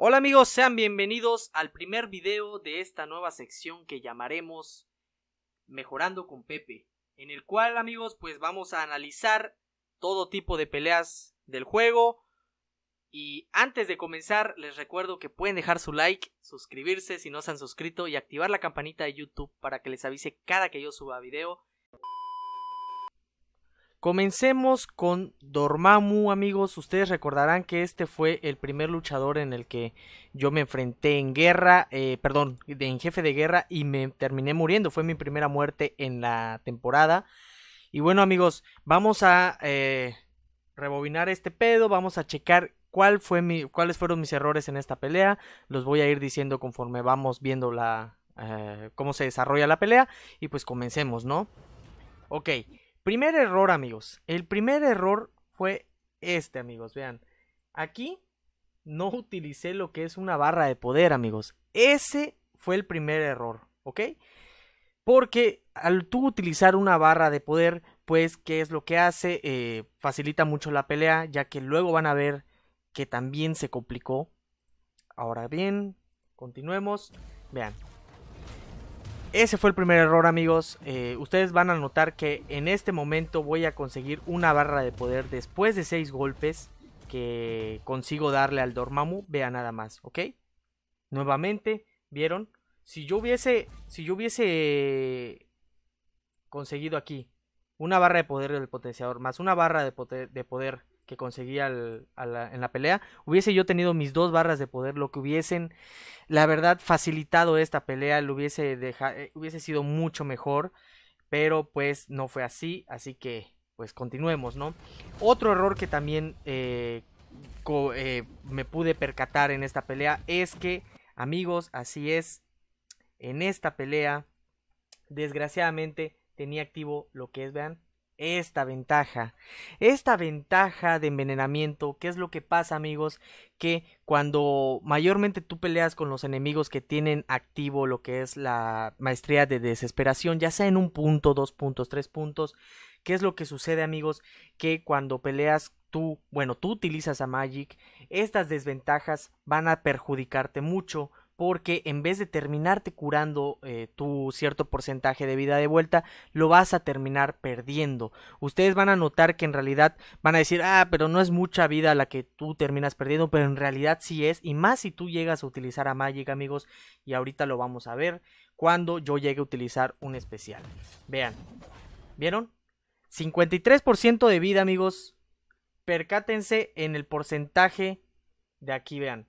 Hola amigos, sean bienvenidos al primer video de esta nueva sección que llamaremos Mejorando con Pepe, en el cual amigos pues vamos a analizar todo tipo de peleas del juego y antes de comenzar les recuerdo que pueden dejar su like, suscribirse si no se han suscrito y activar la campanita de YouTube para que les avise cada que yo suba video Comencemos con Dormammu, amigos. Ustedes recordarán que este fue el primer luchador en el que yo me enfrenté en guerra, eh, perdón, en jefe de guerra y me terminé muriendo. Fue mi primera muerte en la temporada. Y bueno, amigos, vamos a eh, rebobinar este pedo, vamos a checar cuál fue mi, cuáles fueron mis errores en esta pelea. Los voy a ir diciendo conforme vamos viendo la, eh, cómo se desarrolla la pelea y pues comencemos, ¿no? Ok. Primer error, amigos. El primer error fue este, amigos. Vean, aquí no utilicé lo que es una barra de poder, amigos. Ese fue el primer error, ¿ok? Porque al tú utilizar una barra de poder, pues, ¿qué es lo que hace? Eh, facilita mucho la pelea, ya que luego van a ver que también se complicó. Ahora bien, continuemos. Vean, ese fue el primer error amigos, eh, ustedes van a notar que en este momento voy a conseguir una barra de poder después de 6 golpes que consigo darle al Dormammu, vea nada más, ¿ok? Nuevamente, ¿vieron? Si yo hubiese, si yo conseguido aquí una barra de poder del potenciador más una barra de poder que conseguí en la pelea. Hubiese yo tenido mis dos barras de poder, lo que hubiesen, la verdad, facilitado esta pelea, lo hubiese, eh, hubiese sido mucho mejor, pero pues no fue así, así que pues continuemos, ¿no? Otro error que también eh, eh, me pude percatar en esta pelea es que, amigos, así es, en esta pelea, desgraciadamente tenía activo lo que es, vean, esta ventaja, esta ventaja de envenenamiento, qué es lo que pasa amigos, que cuando mayormente tú peleas con los enemigos que tienen activo lo que es la maestría de desesperación, ya sea en un punto, dos puntos, tres puntos, ¿qué es lo que sucede amigos? Que cuando peleas tú, bueno, tú utilizas a Magic, estas desventajas van a perjudicarte mucho porque en vez de terminarte curando eh, tu cierto porcentaje de vida de vuelta, lo vas a terminar perdiendo. Ustedes van a notar que en realidad van a decir, ah, pero no es mucha vida la que tú terminas perdiendo, pero en realidad sí es, y más si tú llegas a utilizar a Magic, amigos, y ahorita lo vamos a ver cuando yo llegue a utilizar un especial. Vean, ¿vieron? 53% de vida, amigos. Percátense en el porcentaje de aquí, vean.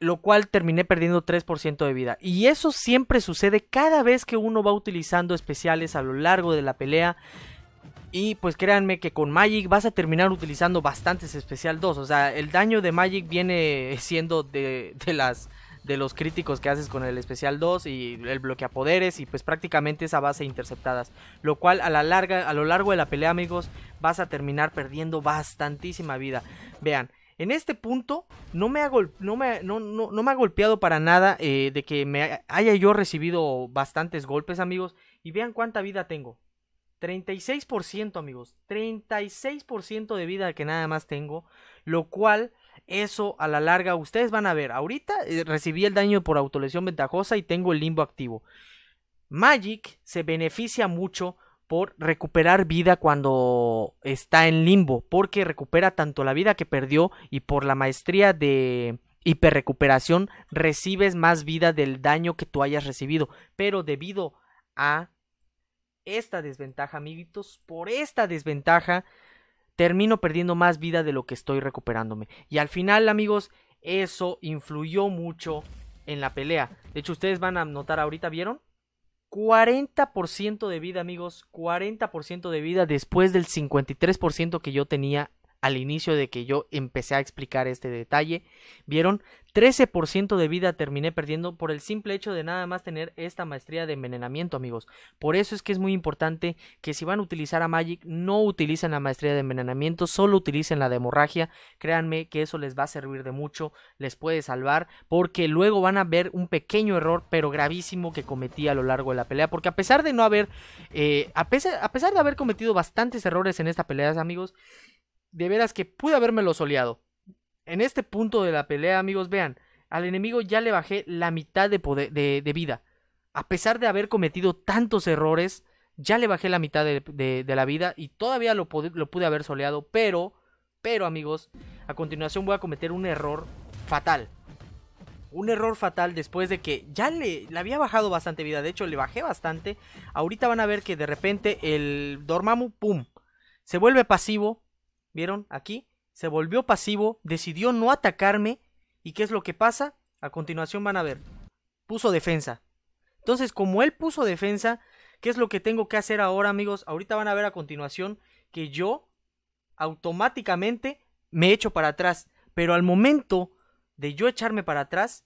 lo cual terminé perdiendo 3% de vida. Y eso siempre sucede cada vez que uno va utilizando especiales a lo largo de la pelea. Y pues créanme que con Magic vas a terminar utilizando bastantes especial 2. O sea, el daño de Magic viene siendo de, las de los críticos que haces con el especial 2 y el poderes y pues prácticamente esa base interceptadas, lo cual a la larga a lo largo de la pelea, amigos, vas a terminar perdiendo bastantísima vida. Vean, en este punto no me ha, no me, no, no, me ha golpeado para nada eh, de que me haya yo recibido bastantes golpes, amigos. Y vean cuánta vida tengo. 36%, amigos. 36% de vida que nada más tengo. Lo cual, eso a la larga, ustedes van a ver. Ahorita eh, recibí el daño por autolesión ventajosa y tengo el limbo activo. Magic se beneficia mucho por recuperar vida cuando está en limbo, porque recupera tanto la vida que perdió y por la maestría de hiperrecuperación recibes más vida del daño que tú hayas recibido, pero debido a esta desventaja, amiguitos, por esta desventaja termino perdiendo más vida de lo que estoy recuperándome. Y al final, amigos, eso influyó mucho en la pelea. De hecho, ustedes van a notar ahorita, ¿vieron? 40% de vida, amigos. 40% de vida después del 53% que yo tenía al inicio de que yo empecé a explicar este detalle. ¿Vieron? 13% de vida terminé perdiendo por el simple hecho de nada más tener esta maestría de envenenamiento, amigos. Por eso es que es muy importante que si van a utilizar a Magic, no utilicen la maestría de envenenamiento, solo utilicen la de hemorragia. Créanme que eso les va a servir de mucho, les puede salvar, porque luego van a ver un pequeño error, pero gravísimo, que cometí a lo largo de la pelea. Porque a pesar de no haber, eh, a, pesar, a pesar de haber cometido bastantes errores en esta pelea, amigos, de veras que pude haberme lo soleado. En este punto de la pelea, amigos, vean, al enemigo ya le bajé la mitad de, vida. A pesar de haber cometido tantos errores, ya le bajé la mitad de, la vida y todavía lo, pude haber soleado, pero, pero amigos, a continuación voy a cometer un error fatal un error fatal después de que ya le, había bajado bastante vida. De hecho, le bajé bastante. Ahorita van a ver que de repente el Dormammu, ¡pum! Se vuelve pasivo. ¿Vieron? Aquí se volvió pasivo, decidió no atacarme y ¿qué es lo que pasa? A continuación van a ver, puso defensa. Entonces, como él puso defensa, ¿qué es lo que tengo que hacer ahora, amigos? Ahorita van a ver a continuación que yo automáticamente me echo para atrás, pero al momento de yo echarme para atrás,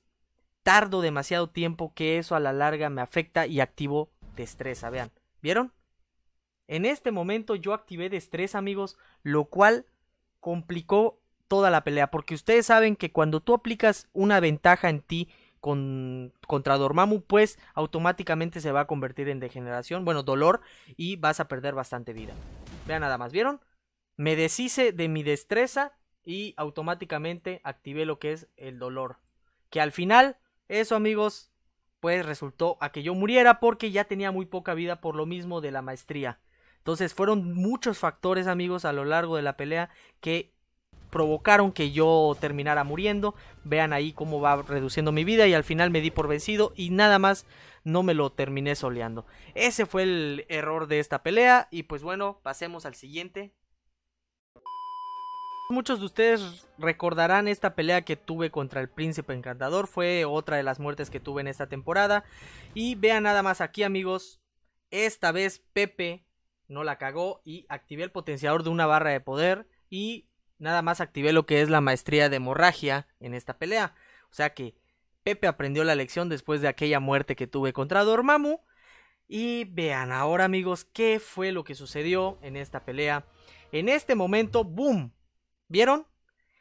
tardo demasiado tiempo que eso a la larga me afecta y activo destreza, vean, ¿vieron? En este momento yo activé destreza, amigos, lo cual complicó toda la pelea, porque ustedes saben que cuando tú aplicas una ventaja en ti con, contra Dormammu, pues automáticamente se va a convertir en degeneración, bueno, dolor, y vas a perder bastante vida. Vean nada más, ¿vieron? Me deshice de mi destreza y automáticamente activé lo que es el dolor. Que al final, eso amigos, pues resultó a que yo muriera porque ya tenía muy poca vida por lo mismo de la maestría. Entonces fueron muchos factores amigos a lo largo de la pelea que provocaron que yo terminara muriendo. Vean ahí cómo va reduciendo mi vida y al final me di por vencido y nada más no me lo terminé soleando. Ese fue el error de esta pelea y pues bueno, pasemos al siguiente. Muchos de ustedes recordarán esta pelea que tuve contra el príncipe encantador, fue otra de las muertes que tuve en esta temporada. Y vean nada más aquí amigos, esta vez Pepe no la cagó y activé el potenciador de una barra de poder y nada más activé lo que es la maestría de hemorragia en esta pelea. O sea que Pepe aprendió la lección después de aquella muerte que tuve contra Dormammu. Y vean ahora amigos qué fue lo que sucedió en esta pelea. En este momento, ¡boom! ¿Vieron?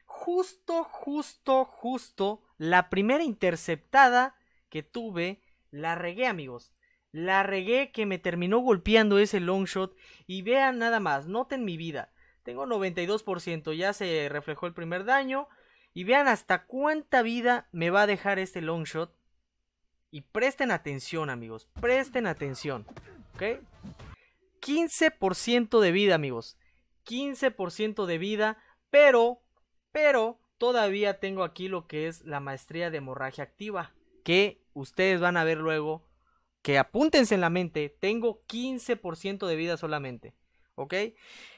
Justo, justo, justo la primera interceptada que tuve la regué amigos. La regué que me terminó golpeando ese long shot. Y vean nada más, noten mi vida. Tengo 92%, ya se reflejó el primer daño. Y vean hasta cuánta vida me va a dejar este long shot. Y presten atención amigos, presten atención. ¿Ok? 15% de vida amigos. 15% de vida, pero, pero todavía tengo aquí lo que es la maestría de hemorragia activa. Que ustedes van a ver luego que apúntense en la mente, tengo 15% de vida solamente. ¿Ok?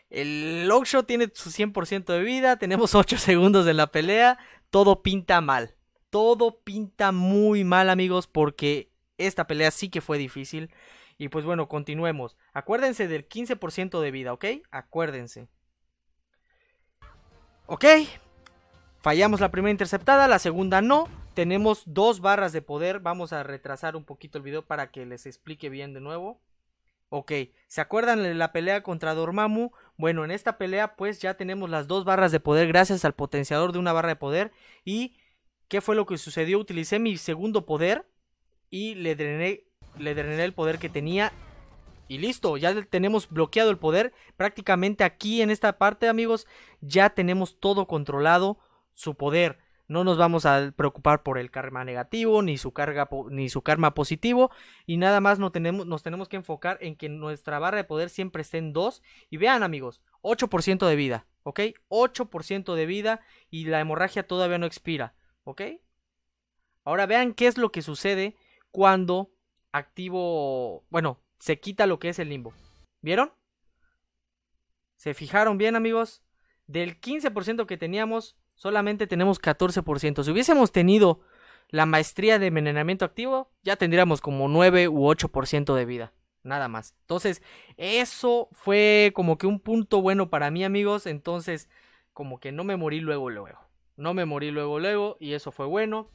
El show tiene su 100% de vida, tenemos 8 segundos de la pelea, todo pinta mal. Todo pinta muy mal, amigos, porque esta pelea sí que fue difícil. Y pues bueno, continuemos. Acuérdense del 15% de vida, ¿ok? Acuérdense. Ok. Fallamos la primera interceptada, la segunda no. Tenemos dos barras de poder. Vamos a retrasar un poquito el video para que les explique bien de nuevo. Ok, ¿se acuerdan de la pelea contra Dormammu? Bueno, en esta pelea pues ya tenemos las dos barras de poder gracias al potenciador de una barra de poder. ¿Y qué fue lo que sucedió? Utilicé mi segundo poder y le drené, le drené el poder que tenía. Y listo, ya tenemos bloqueado el poder. Prácticamente aquí en esta parte amigos ya tenemos todo controlado su poder. No nos vamos a preocupar por el karma negativo, ni su, carga, ni su karma positivo. Y nada más nos tenemos, nos tenemos que enfocar en que nuestra barra de poder siempre esté en 2. Y vean amigos, 8% de vida, ¿ok? 8% de vida y la hemorragia todavía no expira, ¿ok? Ahora vean qué es lo que sucede cuando activo, bueno, se quita lo que es el limbo. ¿Vieron? ¿Se fijaron bien amigos? Del 15% que teníamos, solamente tenemos 14%. Si hubiésemos tenido la maestría de envenenamiento activo, ya tendríamos como 9 u 8% de vida. Nada más. Entonces, eso fue como que un punto bueno para mí, amigos. Entonces, como que no me morí luego, luego. No me morí luego, luego. Y eso fue bueno.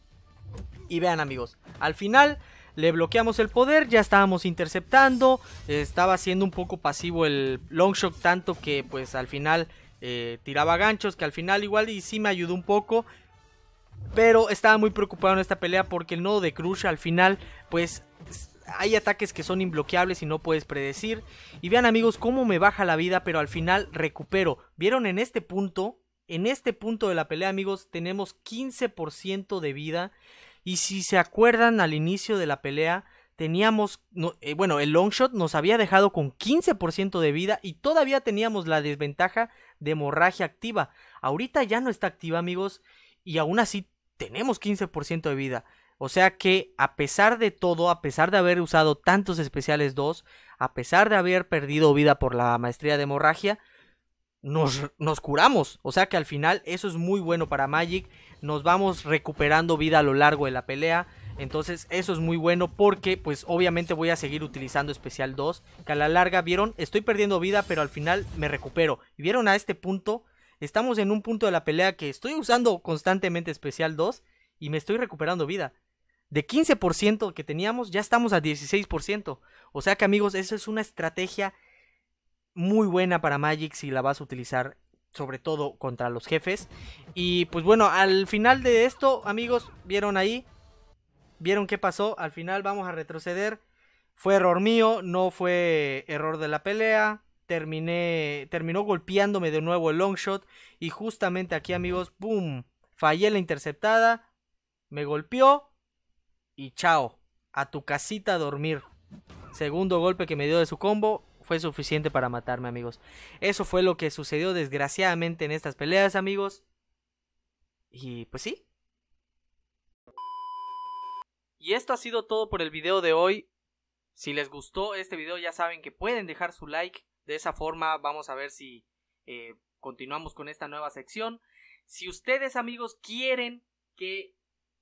Y vean, amigos. Al final, le bloqueamos el poder, ya estábamos interceptando, estaba siendo un poco pasivo el long tanto que pues al final eh, tiraba ganchos, que al final igual y sí me ayudó un poco. Pero estaba muy preocupado en esta pelea porque el nodo de Crush al final, pues hay ataques que son imbloqueables y no puedes predecir. Y vean amigos cómo me baja la vida, pero al final recupero. ¿Vieron en este punto? En este punto de la pelea amigos tenemos 15% de vida. Y si se acuerdan al inicio de la pelea, teníamos, eh, bueno, el long shot nos había dejado con 15% de vida y todavía teníamos la desventaja de hemorragia activa. Ahorita ya no está activa, amigos, y aún así tenemos 15% de vida. O sea que, a pesar de todo, a pesar de haber usado tantos especiales 2, a pesar de haber perdido vida por la maestría de hemorragia, nos, nos, curamos. O sea que al final eso es muy bueno para Magic. Nos vamos recuperando vida a lo largo de la pelea. Entonces eso es muy bueno porque pues obviamente voy a seguir utilizando especial 2. Que a la larga, vieron, estoy perdiendo vida pero al final me recupero. Y vieron a este punto, estamos en un punto de la pelea que estoy usando constantemente especial 2 y me estoy recuperando vida. De 15% que teníamos ya estamos a 16%. O sea que amigos, eso es una estrategia muy buena para Magic si la vas a utilizar sobre todo contra los jefes. Y pues bueno, al final de esto, amigos, vieron ahí, vieron qué pasó, al final vamos a retroceder. Fue error mío, no fue error de la pelea. Terminé, terminó golpeándome de nuevo el long shot y justamente aquí amigos, boom, fallé la interceptada, me golpeó y chao, a tu casita a dormir. Segundo golpe que me dio de su combo fue suficiente para matarme amigos. Eso fue lo que sucedió desgraciadamente en estas peleas amigos. Y pues sí, y esto ha sido todo por el video de hoy. Si les gustó este video ya saben que pueden dejar su like. De esa forma vamos a ver si eh, continuamos con esta nueva sección. Si ustedes amigos quieren que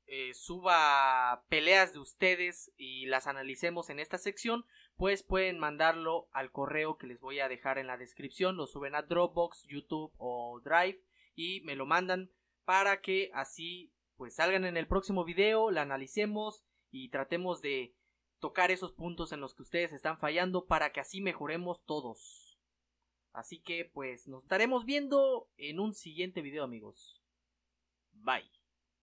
eh, suba peleas de ustedes y las analicemos en esta sección, pues pueden mandarlo al correo que les voy a dejar en la descripción. Lo suben a Dropbox, YouTube o Drive y me lo mandan para que así pues salgan en el próximo video, la analicemos y tratemos de tocar esos puntos en los que ustedes están fallando para que así mejoremos todos. Así que pues nos estaremos viendo en un siguiente video amigos. Bye.